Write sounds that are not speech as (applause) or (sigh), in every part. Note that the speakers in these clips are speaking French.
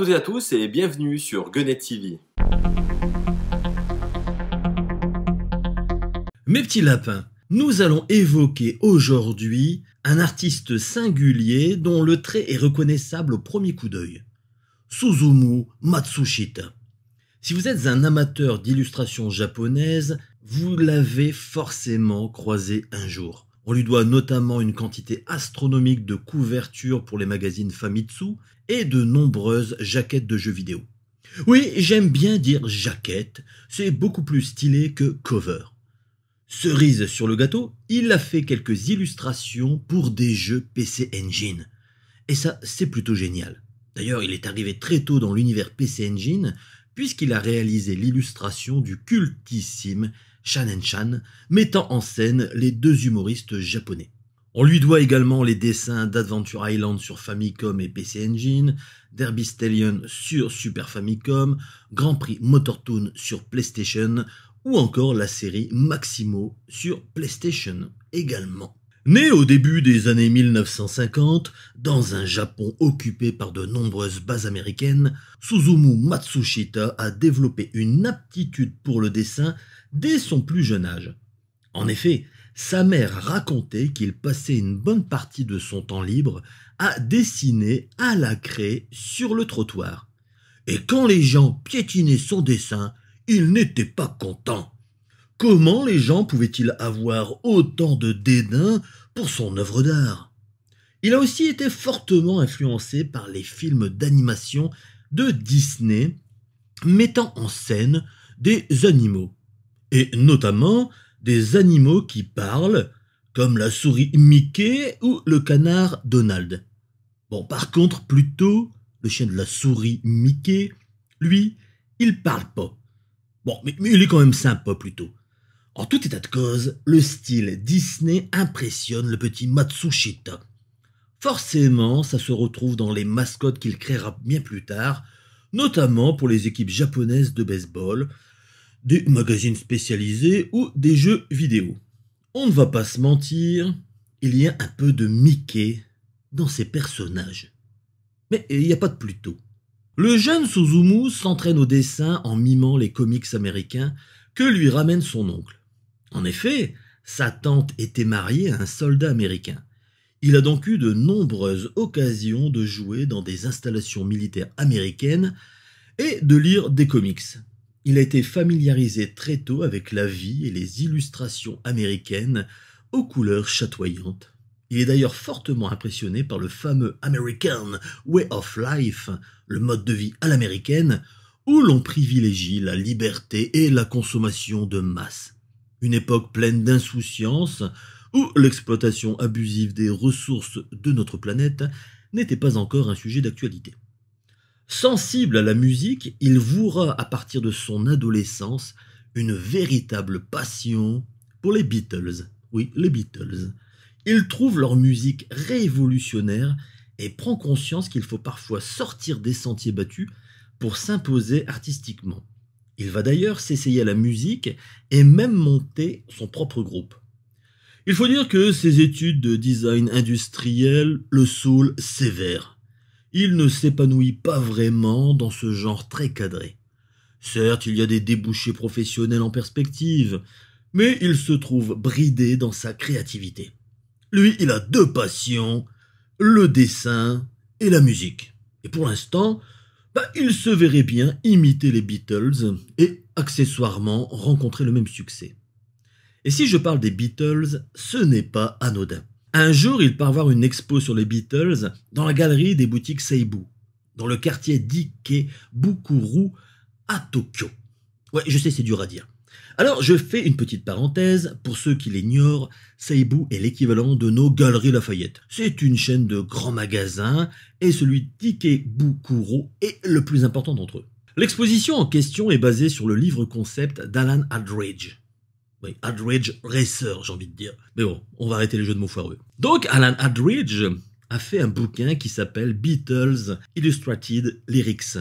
à et à tous et bienvenue sur GUNNET TV. Mes petits lapins, nous allons évoquer aujourd'hui un artiste singulier dont le trait est reconnaissable au premier coup d'œil. Suzumu Matsushita. Si vous êtes un amateur d'illustration japonaise, vous l'avez forcément croisé un jour. On lui doit notamment une quantité astronomique de couvertures pour les magazines Famitsu et de nombreuses jaquettes de jeux vidéo. Oui, j'aime bien dire jaquette, c'est beaucoup plus stylé que cover. Cerise sur le gâteau, il a fait quelques illustrations pour des jeux PC Engine. Et ça, c'est plutôt génial. D'ailleurs, il est arrivé très tôt dans l'univers PC Engine, puisqu'il a réalisé l'illustration du cultissime Shan Chan, mettant en scène les deux humoristes japonais. On lui doit également les dessins d'Adventure Island sur Famicom et PC Engine, Derby Stallion sur Super Famicom, Grand Prix Motortoon sur PlayStation ou encore la série Maximo sur PlayStation également. Né au début des années 1950, dans un Japon occupé par de nombreuses bases américaines, Suzumu Matsushita a développé une aptitude pour le dessin dès son plus jeune âge. En effet, sa mère racontait qu'il passait une bonne partie de son temps libre à dessiner à la craie sur le trottoir. Et quand les gens piétinaient son dessin, il n'était pas content. Comment les gens pouvaient-ils avoir autant de dédain pour son œuvre d'art Il a aussi été fortement influencé par les films d'animation de Disney mettant en scène des animaux, et notamment des animaux qui parlent, comme la souris Mickey ou le canard Donald. Bon, par contre, plutôt, le chien de la souris Mickey, lui, il parle pas. Bon, mais, il est quand même sympa plutôt. En tout état de cause, le style Disney impressionne le petit Matsushita. Forcément, ça se retrouve dans les mascottes qu'il créera bien plus tard, notamment pour les équipes japonaises de baseball, des magazines spécialisés ou des jeux vidéo. On ne va pas se mentir, il y a un peu de Mickey dans ces personnages. Mais il n'y a pas de plutôt. Le jeune Suzumu s'entraîne au dessin en mimant les comics américains que lui ramène son oncle. En effet, sa tante était mariée à un soldat américain. Il a donc eu de nombreuses occasions de jouer dans des installations militaires américaines et de lire des comics. Il a été familiarisé très tôt avec la vie et les illustrations américaines aux couleurs chatoyantes. Il est d'ailleurs fortement impressionné par le fameux American Way of Life, le mode de vie à l'américaine, où l'on privilégie la liberté et la consommation de masse. Une époque pleine d'insouciance, où l'exploitation abusive des ressources de notre planète n'était pas encore un sujet d'actualité. Sensible à la musique, il vouera à partir de son adolescence une véritable passion pour les Beatles. Oui, les Beatles. Il trouve leur musique révolutionnaire et prend conscience qu'il faut parfois sortir des sentiers battus pour s'imposer artistiquement. Il va d'ailleurs s'essayer à la musique et même monter son propre groupe. Il faut dire que ses études de design industriel le saoulent sévère il ne s'épanouit pas vraiment dans ce genre très cadré. Certes, il y a des débouchés professionnels en perspective, mais il se trouve bridé dans sa créativité. Lui, il a deux passions, le dessin et la musique. Et pour l'instant, bah, il se verrait bien imiter les Beatles et accessoirement rencontrer le même succès. Et si je parle des Beatles, ce n'est pas anodin. Un jour, il part voir une expo sur les Beatles dans la galerie des boutiques Seibu, dans le quartier d'Ike Bukuru à Tokyo. Ouais, je sais, c'est dur à dire. Alors, je fais une petite parenthèse. Pour ceux qui l'ignorent, Seibu est l'équivalent de nos Galeries Lafayette. C'est une chaîne de grands magasins et celui d'Ikebukuro est le plus important d'entre eux. L'exposition en question est basée sur le livre concept d'Alan Aldridge. Oui, Adridge Racer, j'ai envie de dire. Mais bon, on va arrêter les jeux de mots foireux. Donc, Alan Adridge a fait un bouquin qui s'appelle Beatles Illustrated Lyrics,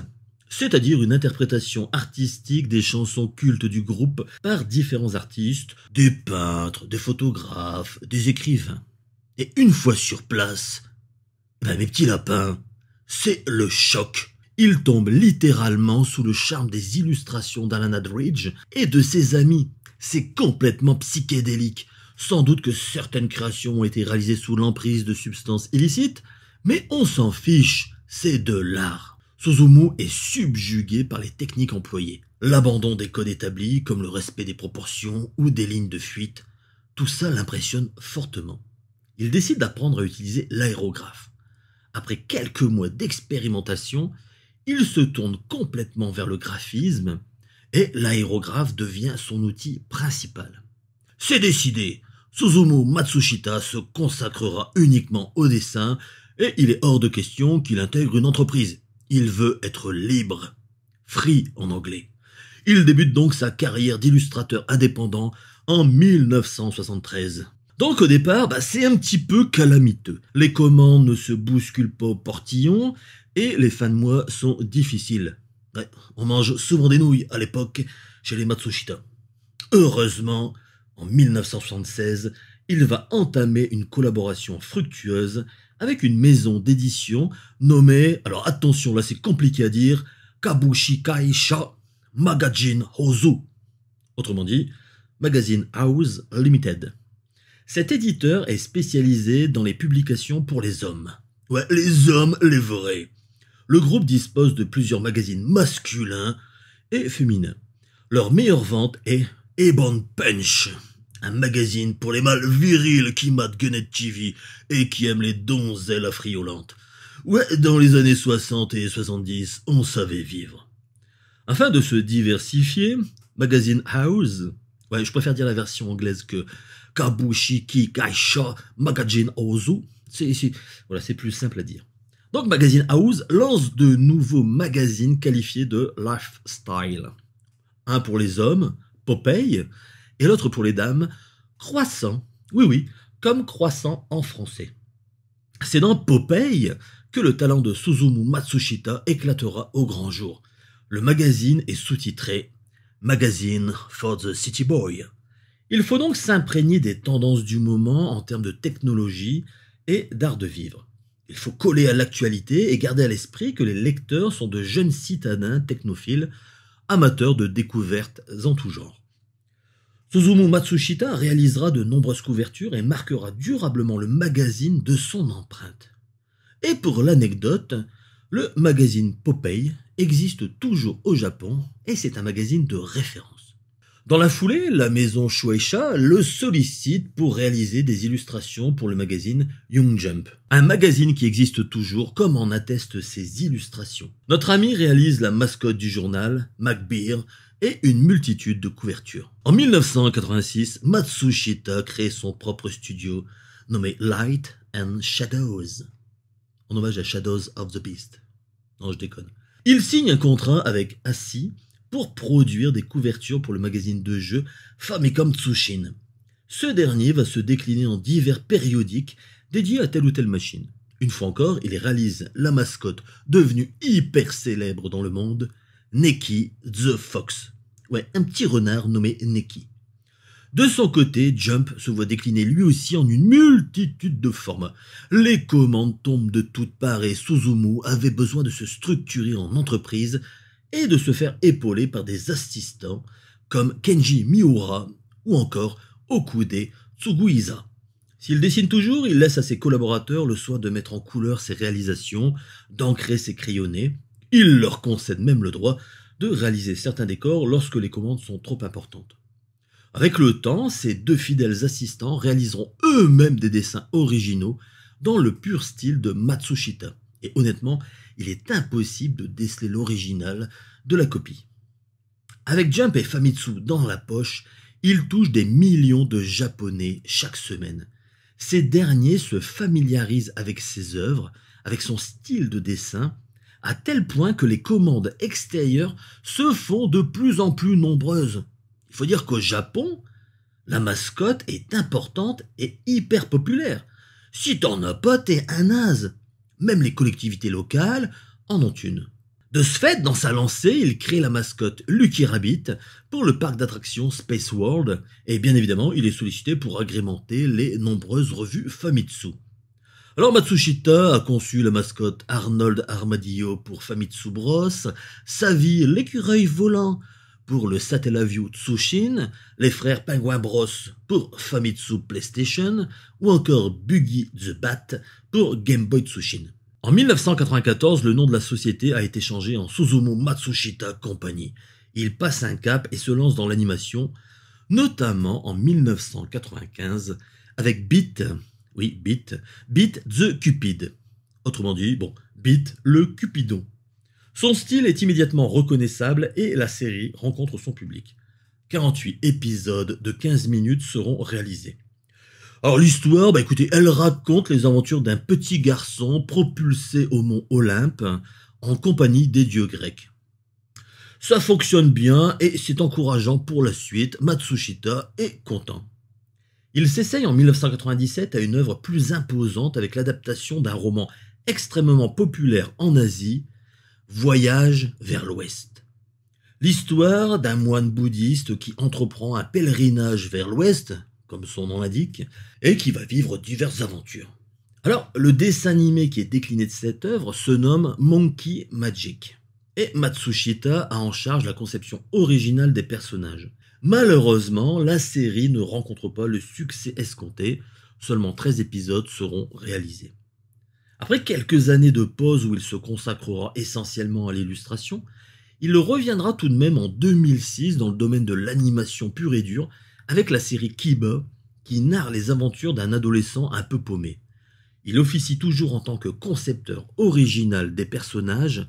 c'est-à-dire une interprétation artistique des chansons cultes du groupe par différents artistes, des peintres, des photographes, des écrivains. Et une fois sur place, ben mes petits lapins, c'est le choc. Il tombe littéralement sous le charme des illustrations d'Alan Adridge et de ses amis c'est complètement psychédélique. Sans doute que certaines créations ont été réalisées sous l'emprise de substances illicites, mais on s'en fiche, c'est de l'art. Suzumu est subjugué par les techniques employées. L'abandon des codes établis, comme le respect des proportions ou des lignes de fuite, tout ça l'impressionne fortement. Il décide d'apprendre à utiliser l'aérographe. Après quelques mois d'expérimentation, il se tourne complètement vers le graphisme et l'aérographe devient son outil principal. C'est décidé, Suzumo Matsushita se consacrera uniquement au dessin et il est hors de question qu'il intègre une entreprise. Il veut être libre, free en anglais. Il débute donc sa carrière d'illustrateur indépendant en 1973. Donc au départ, bah, c'est un petit peu calamiteux. Les commandes ne se bousculent pas au portillon et les fins de mois sont difficiles on mange souvent des nouilles à l'époque chez les Matsushita. Heureusement, en 1976, il va entamer une collaboration fructueuse avec une maison d'édition nommée, alors attention là c'est compliqué à dire, Kabushi Kaisha Magazine Hozu. Autrement dit, Magazine House Limited. Cet éditeur est spécialisé dans les publications pour les hommes. Ouais, les hommes, les vrais le groupe dispose de plusieurs magazines masculins et féminins. Leur meilleure vente est Ebon Punch, un magazine pour les mâles virils qui matent Gunnet TV et qui aiment les donzelles affriolantes. Ouais, dans les années 60 et 70, on savait vivre. Afin de se diversifier, Magazine House, ouais, je préfère dire la version anglaise que Kabushiki Kaisha Magazine Ozu, c'est plus simple à dire. Donc Magazine House lance de nouveaux magazines qualifiés de lifestyle. Un pour les hommes, Popeye, et l'autre pour les dames, Croissant. Oui, oui, comme Croissant en français. C'est dans Popeye que le talent de Suzumu Matsushita éclatera au grand jour. Le magazine est sous-titré Magazine for the City Boy. Il faut donc s'imprégner des tendances du moment en termes de technologie et d'art de vivre. Il faut coller à l'actualité et garder à l'esprit que les lecteurs sont de jeunes citadins technophiles, amateurs de découvertes en tout genre. Suzumu Matsushita réalisera de nombreuses couvertures et marquera durablement le magazine de son empreinte. Et pour l'anecdote, le magazine Popeye existe toujours au Japon et c'est un magazine de référence. Dans la foulée, la maison Shueisha le sollicite pour réaliser des illustrations pour le magazine Young Jump, un magazine qui existe toujours comme en attestent ses illustrations. Notre ami réalise la mascotte du journal, MacBeer, et une multitude de couvertures. En 1986, Matsushita crée son propre studio nommé Light and Shadows, en hommage à Shadows of the Beast. Non, je déconne. Il signe un contrat avec Assis pour produire des couvertures pour le magazine de jeux Famicom Tsushin. Ce dernier va se décliner en divers périodiques dédiés à telle ou telle machine. Une fois encore, il réalise la mascotte devenue hyper célèbre dans le monde, Neki the Fox. Ouais, un petit renard nommé Neki. De son côté, Jump se voit décliner lui aussi en une multitude de formats. Les commandes tombent de toutes parts et Suzumu avait besoin de se structurer en entreprise et de se faire épauler par des assistants comme Kenji Miura ou encore Okude Tsuguiza. S'il dessine toujours, il laisse à ses collaborateurs le soin de mettre en couleur ses réalisations, d'ancrer ses crayonnés. Il leur concède même le droit de réaliser certains décors lorsque les commandes sont trop importantes. Avec le temps, ces deux fidèles assistants réaliseront eux-mêmes des dessins originaux dans le pur style de Matsushita. Et honnêtement, il est impossible de déceler l'original de la copie. Avec Jump et Famitsu dans la poche, il touche des millions de Japonais chaque semaine. Ces derniers se familiarisent avec ses œuvres, avec son style de dessin, à tel point que les commandes extérieures se font de plus en plus nombreuses. Il faut dire qu'au Japon, la mascotte est importante et hyper populaire. Si t'en as pas, t'es un naze. Même les collectivités locales en ont une. De ce fait, dans sa lancée, il crée la mascotte Lucky Rabbit pour le parc d'attractions Space World, et bien évidemment, il est sollicité pour agrémenter les nombreuses revues Famitsu. Alors Matsushita a conçu la mascotte Arnold Armadillo pour Famitsu Bros, vie l'écureuil volant pour le Satellaview Tsushin, les frères Penguin Bros pour Famitsu PlayStation ou encore Buggy the Bat pour Game Boy Tsushin. En 1994, le nom de la société a été changé en Suzumu Matsushita Company. Il passe un cap et se lance dans l'animation, notamment en 1995 avec Beat, oui Beat, Beat the Cupid. Autrement dit, bon, Beat le Cupidon. Son style est immédiatement reconnaissable et la série rencontre son public. 48 épisodes de 15 minutes seront réalisés. Alors l'histoire, bah écoutez, elle raconte les aventures d'un petit garçon propulsé au mont Olympe en compagnie des dieux grecs. Ça fonctionne bien et c'est encourageant pour la suite, Matsushita est content. Il s'essaye en 1997 à une œuvre plus imposante avec l'adaptation d'un roman extrêmement populaire en Asie, Voyage vers l'Ouest. L'histoire d'un moine bouddhiste qui entreprend un pèlerinage vers l'Ouest, comme son nom l'indique, et qui va vivre diverses aventures. Alors, le dessin animé qui est décliné de cette œuvre se nomme Monkey Magic, et Matsushita a en charge la conception originale des personnages. Malheureusement, la série ne rencontre pas le succès escompté, seulement 13 épisodes seront réalisés. Après quelques années de pause où il se consacrera essentiellement à l'illustration, il reviendra tout de même en 2006 dans le domaine de l'animation pure et dure avec la série Kiba qui narre les aventures d'un adolescent un peu paumé. Il officie toujours en tant que concepteur original des personnages,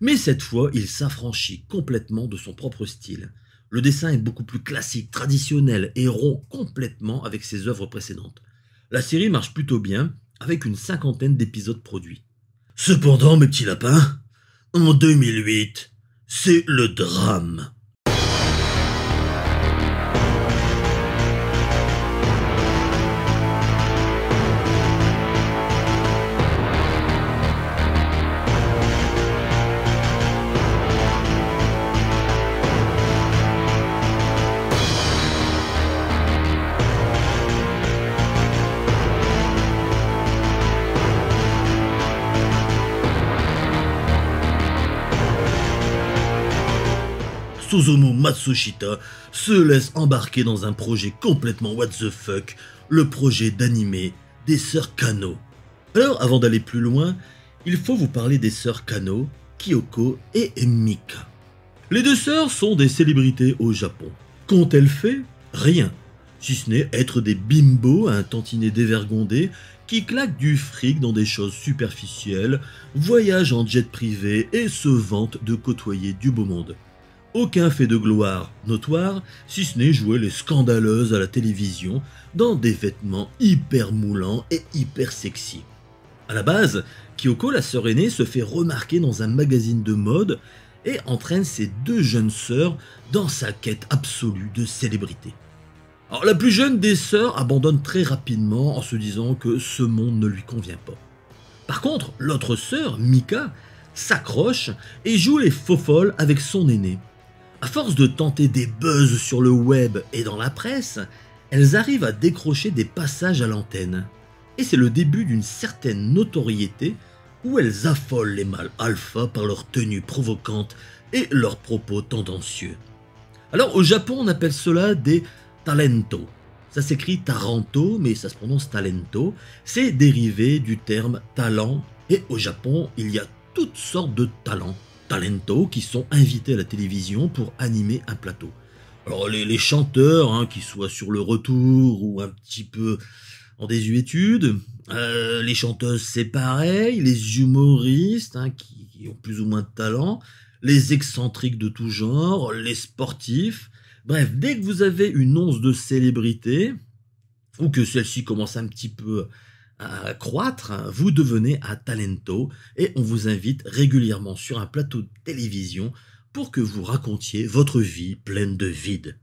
mais cette fois il s'affranchit complètement de son propre style. Le dessin est beaucoup plus classique, traditionnel et rompt complètement avec ses œuvres précédentes. La série marche plutôt bien, avec une cinquantaine d'épisodes produits. Cependant, mes petits lapins, en 2008, c'est le drame. Suzumu Matsushita se laisse embarquer dans un projet complètement what the fuck, le projet d'animer des sœurs Kano. Alors, avant d'aller plus loin, il faut vous parler des sœurs Kano, Kyoko et Emika. Les deux sœurs sont des célébrités au Japon. Qu'ont-elles fait Rien, si ce n'est être des bimbos à un tantinet dévergondé qui claquent du fric dans des choses superficielles, voyagent en jet privé et se vantent de côtoyer du beau monde aucun fait de gloire notoire, si ce n'est jouer les scandaleuses à la télévision dans des vêtements hyper moulants et hyper sexy. À la base, Kyoko, la sœur aînée, se fait remarquer dans un magazine de mode et entraîne ses deux jeunes sœurs dans sa quête absolue de célébrité. Alors, la plus jeune des sœurs abandonne très rapidement en se disant que ce monde ne lui convient pas. Par contre, l'autre sœur, Mika, s'accroche et joue les faux folles avec son aînée. À force de tenter des buzz sur le web et dans la presse, elles arrivent à décrocher des passages à l'antenne. Et c'est le début d'une certaine notoriété où elles affolent les mâles alpha par leur tenue provocante et leurs propos tendancieux. Alors au Japon, on appelle cela des talento. Ça s'écrit Taranto, mais ça se prononce talento. C'est dérivé du terme talent. Et au Japon, il y a toutes sortes de talents talento qui sont invités à la télévision pour animer un plateau. Alors les, chanteurs, hein, qui soient sur le retour ou un petit peu en désuétude, euh, les chanteuses c'est pareil, les humoristes hein, qui, qui, ont plus ou moins de talent, les excentriques de tout genre, les sportifs, bref, dès que vous avez une once de célébrité, ou que celle-ci commence un petit peu à croître, hein. vous devenez à talento et on vous invite régulièrement sur un plateau de télévision pour que vous racontiez votre vie pleine de vide.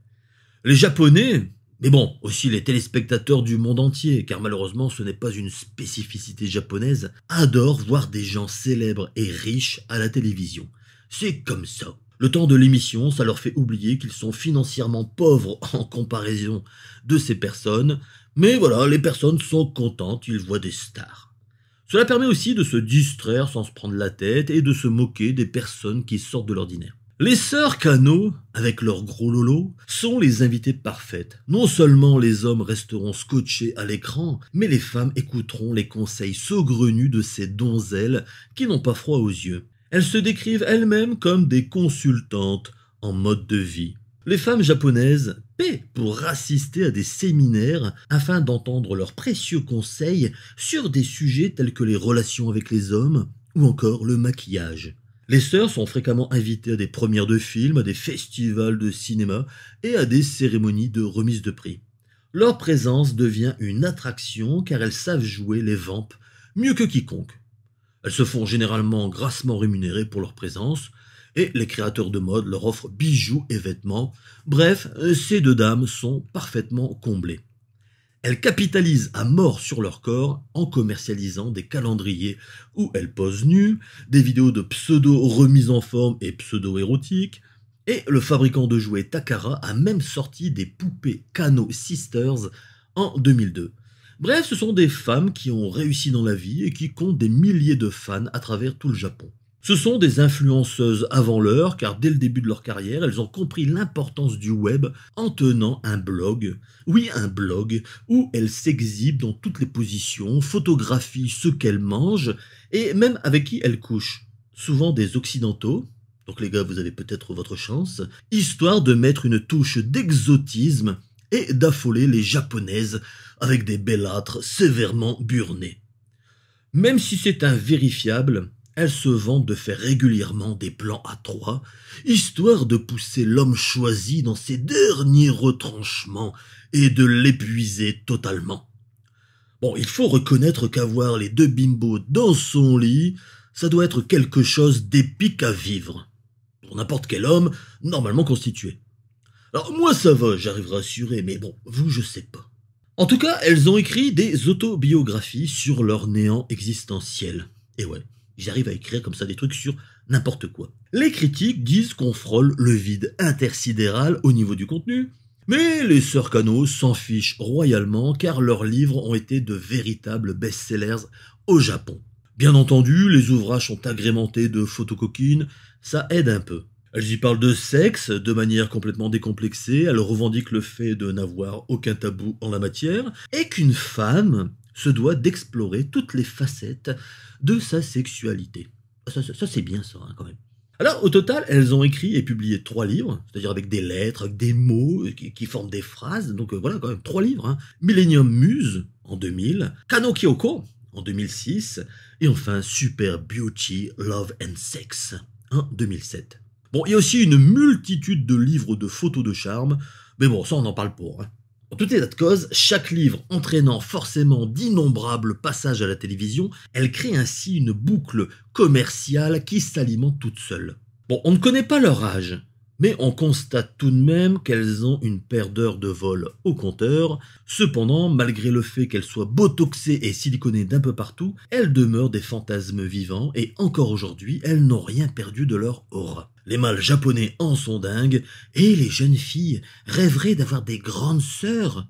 Les Japonais, mais bon, aussi les téléspectateurs du monde entier, car malheureusement ce n'est pas une spécificité japonaise, adorent voir des gens célèbres et riches à la télévision. C'est comme ça. Le temps de l'émission, ça leur fait oublier qu'ils sont financièrement pauvres (laughs) en comparaison de ces personnes, mais voilà, les personnes sont contentes, ils voient des stars. Cela permet aussi de se distraire sans se prendre la tête et de se moquer des personnes qui sortent de l'ordinaire. Les sœurs Kano, avec leur gros lolo, sont les invités parfaites. Non seulement les hommes resteront scotchés à l'écran, mais les femmes écouteront les conseils saugrenus de ces donzelles qui n'ont pas froid aux yeux. Elles se décrivent elles-mêmes comme des consultantes en mode de vie. Les femmes japonaises pour assister à des séminaires afin d'entendre leurs précieux conseils sur des sujets tels que les relations avec les hommes ou encore le maquillage. Les sœurs sont fréquemment invitées à des premières de films, à des festivals de cinéma et à des cérémonies de remise de prix. Leur présence devient une attraction car elles savent jouer les vampes mieux que quiconque. Elles se font généralement grassement rémunérées pour leur présence, et les créateurs de mode leur offrent bijoux et vêtements. Bref, euh, ces deux dames sont parfaitement comblées. Elles capitalisent à mort sur leur corps en commercialisant des calendriers où elles posent nues, des vidéos de pseudo remises en forme et pseudo érotiques, et le fabricant de jouets Takara a même sorti des poupées Kano Sisters en 2002. Bref, ce sont des femmes qui ont réussi dans la vie et qui comptent des milliers de fans à travers tout le Japon. Ce sont des influenceuses avant l'heure, car dès le début de leur carrière, elles ont compris l'importance du web en tenant un blog. Oui, un blog, où elles s'exhibent dans toutes les positions, photographient ce qu'elles mangent, et même avec qui elles couchent. Souvent des occidentaux, donc les gars, vous avez peut-être votre chance, histoire de mettre une touche d'exotisme et d'affoler les japonaises avec des bellâtres sévèrement burnés. Même si c'est invérifiable, elles se vante de faire régulièrement des plans à trois, histoire de pousser l'homme choisi dans ses derniers retranchements et de l'épuiser totalement. Bon, il faut reconnaître qu'avoir les deux bimbos dans son lit, ça doit être quelque chose d'épique à vivre. Pour n'importe quel homme normalement constitué. Alors moi ça va, j'arrive rassuré, mais bon, vous je sais pas. En tout cas, elles ont écrit des autobiographies sur leur néant existentiel. Et ouais, J'arrive à écrire comme ça des trucs sur n'importe quoi. Les critiques disent qu'on frôle le vide intersidéral au niveau du contenu, mais les sœurs Cano s'en fichent royalement car leurs livres ont été de véritables best-sellers au Japon. Bien entendu, les ouvrages sont agrémentés de photocoquines, ça aide un peu. Elles y parlent de sexe de manière complètement décomplexée, elles revendiquent le fait de n'avoir aucun tabou en la matière, et qu'une femme se doit d'explorer toutes les facettes de sa sexualité. Ça, c'est bien ça, hein, quand même. Alors, au total, elles ont écrit et publié trois livres, c'est-à-dire avec des lettres, avec des mots qui, forment des phrases. Donc euh, voilà, quand même, trois livres. Hein. Millennium Muse, en 2000, Kano Kyoko, en 2006, et enfin Super Beauty, Love and Sex, en 2007. Bon, il y a aussi une multitude de livres de photos de charme, mais bon, ça on n'en parle pas. Hein. En tout état de cause, chaque livre entraînant forcément d'innombrables passages à la télévision, elle crée ainsi une boucle commerciale qui s'alimente toute seule. Bon, on ne connaît pas leur âge, mais on constate tout de même qu'elles ont une paire d'heures de vol au compteur. Cependant, malgré le fait qu'elles soient botoxées et siliconées d'un peu partout, elles demeurent des fantasmes vivants et encore aujourd'hui, elles n'ont rien perdu de leur aura. Les mâles japonais en sont dingues et les jeunes filles rêveraient d'avoir des grandes sœurs,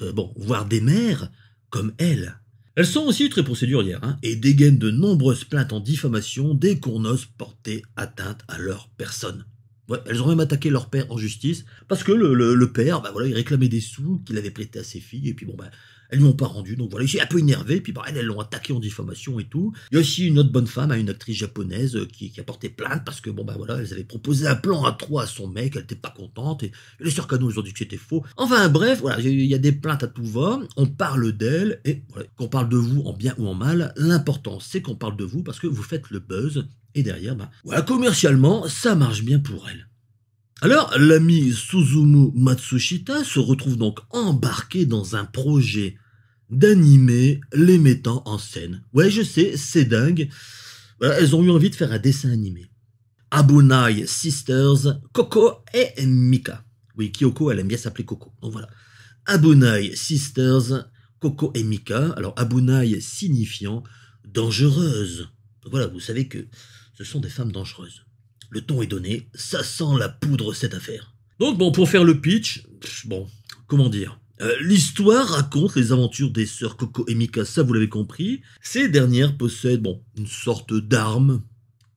euh, bon, voire des mères, comme elles. Elles sont aussi très procédurières hein, et dégainent de nombreuses plaintes en diffamation dès qu'on portées porter atteinte à leur personne elles ont même attaqué leur père en justice parce que le, père, bah voilà, il réclamait des sous qu'il avait prêté à ses filles et puis bon, bah, elles lui ont pas rendu. Donc voilà, il s'est un peu énervé, puis bah, elles l'ont attaqué en diffamation et tout. Il y a aussi une autre bonne femme, une actrice japonaise euh, qui, a porté plainte parce que bon, bah voilà, elles avaient proposé un plan à trois à son mec, elle n'était pas contente et, les sœurs ils ont dit que c'était faux. Enfin bref, voilà, il y a des plaintes à tout va, on parle d'elle et qu'on parle de vous en bien ou en mal, l'important c'est qu'on parle de vous parce que vous faites le buzz et derrière, bah, commercialement, ça marche bien pour elle. Alors, l'ami Suzumu Matsushita se retrouve donc embarqué dans un projet d'animer les mettant en scène. Ouais, je sais, c'est dingue. elles ont eu envie de faire un dessin animé. Abunai Sisters, Coco et Mika. Oui, Kyoko, elle aime bien s'appeler Coco. Donc voilà. Abunai Sisters, Coco et Mika. Alors, Abunai signifiant dangereuse. Voilà, vous savez que ce sont des femmes dangereuses. Le ton est donné, ça sent la poudre cette affaire. Donc bon, pour faire le pitch, bon, comment dire euh, L'histoire raconte les aventures des sœurs Coco et Mika, ça vous l'avez compris. Ces dernières possèdent, bon, une sorte d'arme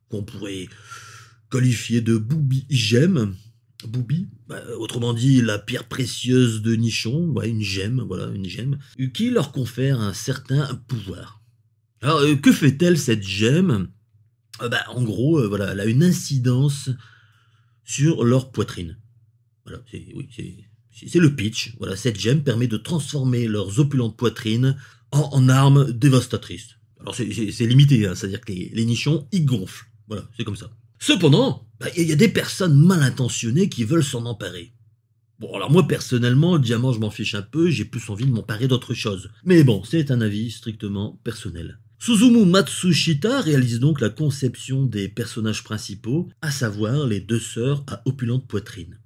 qu'on pourrait qualifier de booby gemme. Booby, bah, autrement dit la pierre précieuse de Nichon, ouais, une gemme, voilà, une gemme, qui leur confère un certain pouvoir. Alors, euh, que fait-elle cette gemme euh, bah, en gros, euh, voilà, elle a une incidence sur leur poitrine. Voilà, c'est le pitch. Voilà, cette gemme permet de transformer leurs opulentes poitrines en, armes dévastatrices. Alors c'est limité, hein, c'est-à-dire que les, nichons, y gonflent. Voilà, c'est comme ça. Cependant, bah, il y, a des personnes mal intentionnées qui veulent s'en emparer. Bon, alors moi personnellement, le diamant, je m'en fiche un peu, j'ai plus envie de m'emparer d'autre chose. Mais bon, c'est un avis strictement personnel. Suzumu Matsushita réalise donc la conception des personnages principaux, à savoir les deux sœurs à opulente poitrine.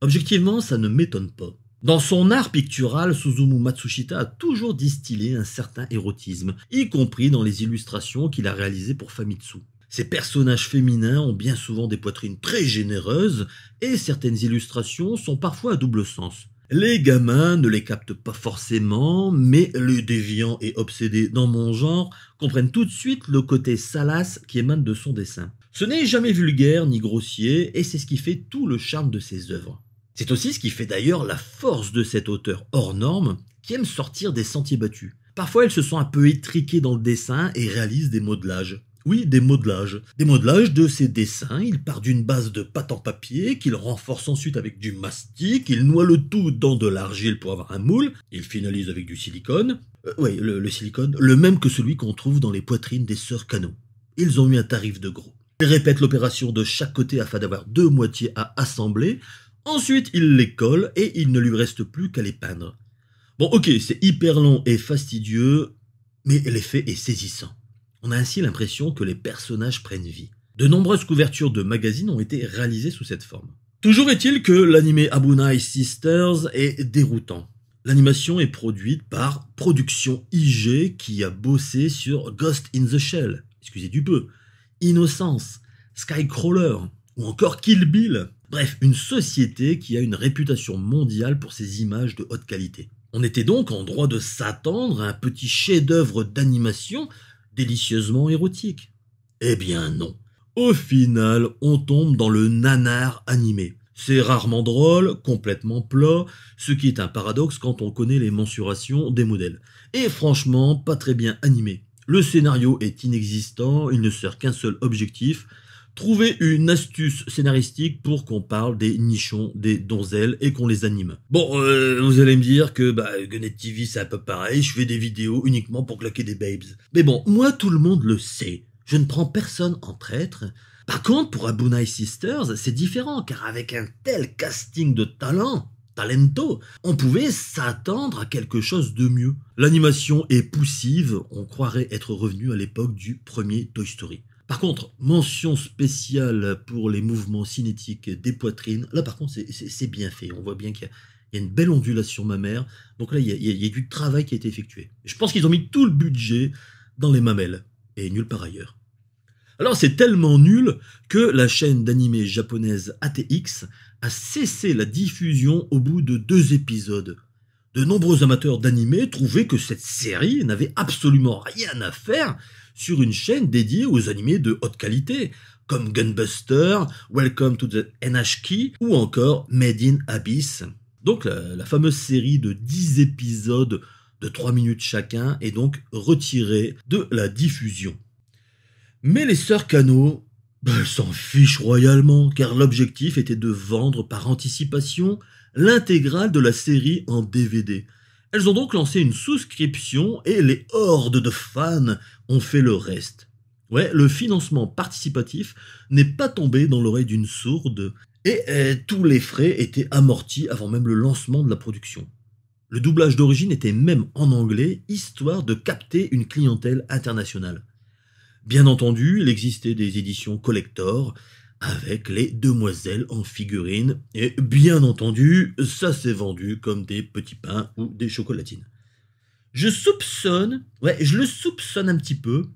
Objectivement, ça ne m'étonne pas. Dans son art pictural, Suzumu Matsushita a toujours distillé un certain érotisme, y compris dans les illustrations qu'il a réalisées pour Famitsu. Ces personnages féminins ont bien souvent des poitrines très généreuses et certaines illustrations sont parfois à double sens. Les gamins ne les captent pas forcément, mais les déviants et obsédés dans mon genre comprennent tout de suite le côté salace qui émane de son dessin. Ce n'est jamais vulgaire ni grossier, et c'est ce qui fait tout le charme de ses œuvres. C'est aussi ce qui fait d'ailleurs la force de cet auteur hors norme qui aime sortir des sentiers battus. Parfois, elle se sent un peu étriquée dans le dessin et réalise des modelages. Oui, des modelages. Des modelages de ses dessins. Il part d'une base de pâte en papier, qu'il renforce ensuite avec du mastic, il noie le tout dans de l'argile pour avoir un moule, il finalise avec du silicone. Euh, oui, le, silicone, le même que celui qu'on trouve dans les poitrines des sœurs canaux. Ils ont eu un tarif de gros. Il répète l'opération de chaque côté afin d'avoir deux moitiés à assembler. Ensuite, il les colle et il ne lui reste plus qu'à les peindre. Bon, ok, c'est hyper long et fastidieux, mais l'effet est saisissant. On a ainsi l'impression que les personnages prennent vie. De nombreuses couvertures de magazines ont été réalisées sous cette forme. Toujours est-il que l'animé Abunai Sisters est déroutant. L'animation est produite par Production IG qui a bossé sur Ghost in the Shell, excusez du peu, Innocence, Skycrawler ou encore Kill Bill. Bref, une société qui a une réputation mondiale pour ses images de haute qualité. On était donc en droit de s'attendre à un petit chef-d'œuvre d'animation délicieusement érotique. Eh bien non. Au final, on tombe dans le nanar animé. C'est rarement drôle, complètement plat, ce qui est un paradoxe quand on connaît les mensurations des modèles. Et franchement, pas très bien animé. Le scénario est inexistant, il ne sert qu'un seul objectif, trouver une astuce scénaristique pour qu'on parle des nichons, des donzelles et qu'on les anime. Bon, euh, vous allez me dire que bah, Gunnet TV c'est un peu pareil, je fais des vidéos uniquement pour claquer des babes. Mais bon, moi tout le monde le sait, je ne prends personne en traître. Par contre, pour Abunai Sisters, c'est différent, car avec un tel casting de talent, talento, on pouvait s'attendre à quelque chose de mieux. L'animation est poussive, on croirait être revenu à l'époque du premier Toy Story. Par contre, mention spéciale pour les mouvements cinétiques des poitrines. Là, par contre, c'est bien fait. On voit bien qu'il y, a une belle ondulation mammaire. Donc là, il y, a, y a du travail qui a été effectué. Je pense qu'ils ont mis tout le budget dans les mamelles, et nulle part ailleurs. Alors c'est tellement nul que la chaîne d'animé japonaise ATX a cessé la diffusion au bout de deux épisodes. De nombreux amateurs d'animé trouvaient que cette série n'avait absolument rien à faire sur une chaîne dédiée aux animés de haute qualité, comme Gunbuster, Welcome to the NHK ou encore Made in Abyss. Donc la, fameuse série de 10 épisodes de 3 minutes chacun est donc retirée de la diffusion. Mais les sœurs Cano bah, s'en fichent royalement, car l'objectif était de vendre par anticipation l'intégrale de la série en DVD. Elles ont donc lancé une souscription et les hordes de fans ont fait le reste. Ouais, le financement participatif n'est pas tombé dans l'oreille d'une sourde et euh, tous les frais étaient amortis avant même le lancement de la production. Le doublage d'origine était même en anglais, histoire de capter une clientèle internationale. Bien entendu, il existait des éditions collector, avec les demoiselles en figurine. Et bien entendu, ça s'est vendu comme des petits pains ou des chocolatines. Je soupçonne, ouais, je le soupçonne un petit peu,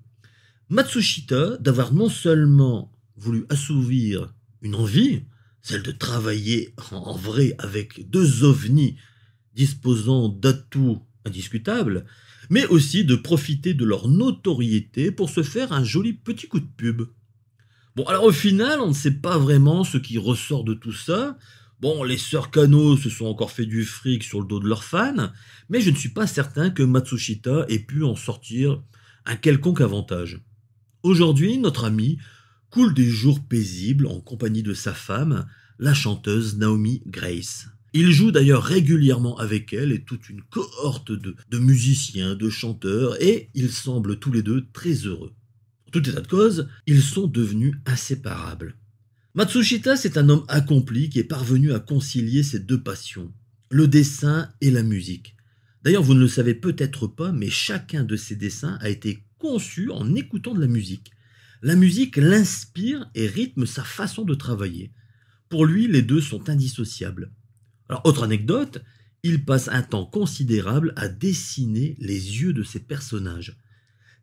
Matsushita d'avoir non seulement voulu assouvir une envie, celle de travailler en vrai avec deux ovnis disposant d'atouts indiscutables, mais aussi de profiter de leur notoriété pour se faire un joli petit coup de pub. Bon, alors au final, on ne sait pas vraiment ce qui ressort de tout ça. Bon, les sœurs Kano se sont encore fait du fric sur le dos de leurs fans, mais je ne suis pas certain que Matsushita ait pu en sortir un quelconque avantage. Aujourd'hui, notre ami coule des jours paisibles en compagnie de sa femme, la chanteuse Naomi Grace. Il joue d'ailleurs régulièrement avec elle et toute une cohorte de, de musiciens, de chanteurs, et ils semblent tous les deux très heureux tout état de cause, ils sont devenus inséparables. Matsushita, c'est un homme accompli qui est parvenu à concilier ses deux passions, le dessin et la musique. D'ailleurs, vous ne le savez peut-être pas, mais chacun de ses dessins a été conçu en écoutant de la musique. La musique l'inspire et rythme sa façon de travailler. Pour lui, les deux sont indissociables. Alors, autre anecdote, il passe un temps considérable à dessiner les yeux de ses personnages.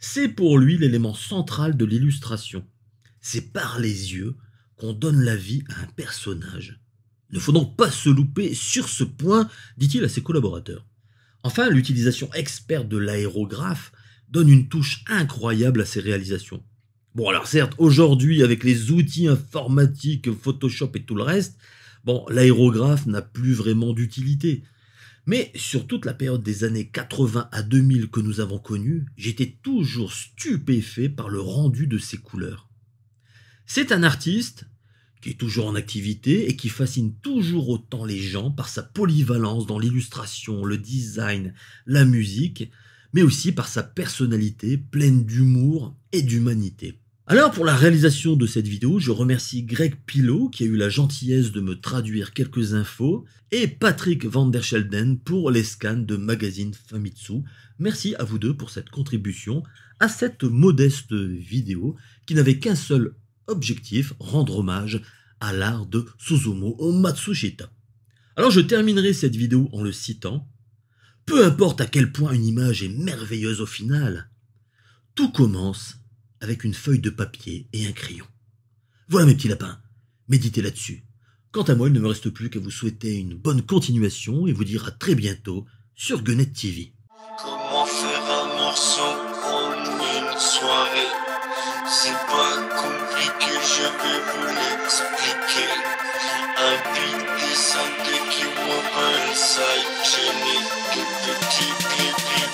C'est pour lui l'élément central de l'illustration. C'est par les yeux qu'on donne la vie à un personnage. ne faut donc pas se louper sur ce point, dit-il à ses collaborateurs. Enfin, l'utilisation experte de l'aérographe donne une touche incroyable à ses réalisations. Bon, alors certes, aujourd'hui, avec les outils informatiques, Photoshop et tout le reste, bon, l'aérographe n'a plus vraiment d'utilité. Mais sur toute la période des années 80 à 2000 que nous avons connue, j'étais toujours stupéfait par le rendu de ses couleurs. C'est un artiste qui est toujours en activité et qui fascine toujours autant les gens par sa polyvalence dans l'illustration, le design, la musique, mais aussi par sa personnalité pleine d'humour et d'humanité. Alors pour la réalisation de cette vidéo, je remercie Greg Pilot qui a eu la gentillesse de me traduire quelques infos et Patrick Van der Schelden pour les scans de magazine Famitsu. Merci à vous deux pour cette contribution à cette modeste vidéo qui n'avait qu'un seul objectif, rendre hommage à l'art de Suzumo Matsushita. Alors je terminerai cette vidéo en le citant. Peu importe à quel point une image est merveilleuse au final, tout commence avec une feuille de papier et un crayon. Voilà mes petits lapins, méditez là-dessus. Quant à moi, il ne me reste plus qu'à vous souhaiter une bonne continuation et vous dire à très bientôt sur Gunette TV. Comment je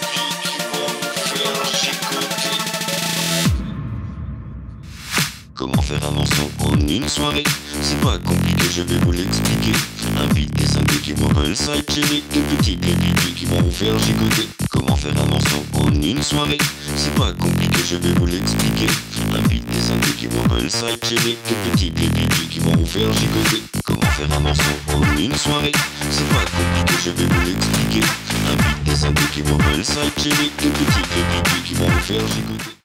Un Comment faire un morceau en une soirée C'est pas compliqué, je vais vous l'expliquer. Un des synthés qui m'appellent des petits qui vont faire gigoter. Comment faire un morceau en une soirée C'est pas compliqué, je vais vous l'expliquer. Un des synthés qui sac, sidechainer, des petits qui vont vous faire gigoter. Comment faire un morceau en une soirée C'est pas compliqué, je vais vous l'expliquer. Un des synthés qui m'appellent des petits qui vont faire gigoter.